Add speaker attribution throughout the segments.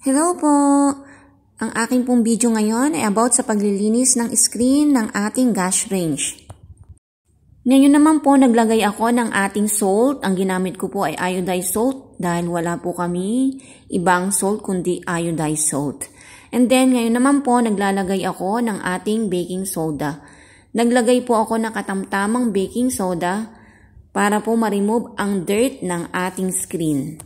Speaker 1: Hello po! Ang aking pong video ngayon ay about sa paglilinis ng screen ng ating gas range. Ngayon naman po naglagay ako ng ating salt. Ang ginamit ko po ay iodized salt dahil wala po kami ibang salt kundi iodized salt. And then ngayon naman po naglalagay ako ng ating baking soda. Naglagay po ako ng katamtamang baking soda para po ma-remove ang dirt ng ating screen.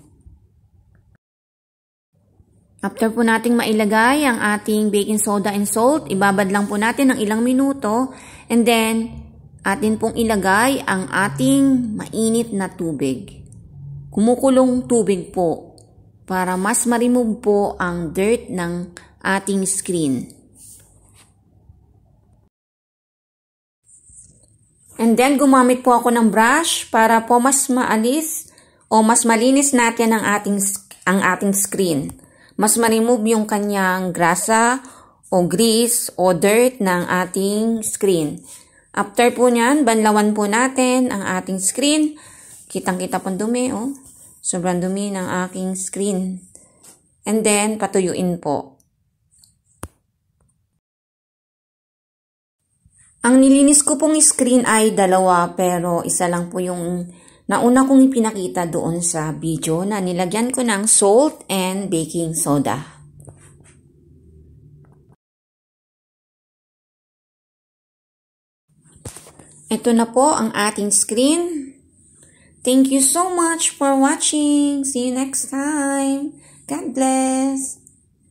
Speaker 1: After po nating mailagay ang ating baking soda and salt, ibabad lang po natin ng ilang minuto and then atin pong ilagay ang ating mainit na tubig. Kumukulong tubig po para mas ma-remove po ang dirt ng ating screen. And then gumamit po ako ng brush para po mas maalis o mas malinis natin ang ating ang ating screen mas ma-remove yung kanyang grasa o grease o dirt ng ating screen. After po niyan, banlawan po natin ang ating screen. Kitang-kita pong dumi, oh. Sobrang dumi ng aking screen. And then, patuyuin po. Ang nilinis ko pong screen ay dalawa pero isa lang po yung Nauna kong ipinakita doon sa video na
Speaker 2: nilagyan ko ng salt and baking soda. Ito na po ang ating screen. Thank you so much for watching. See you next time. God bless.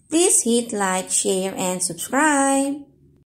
Speaker 2: Please hit like, share, and subscribe.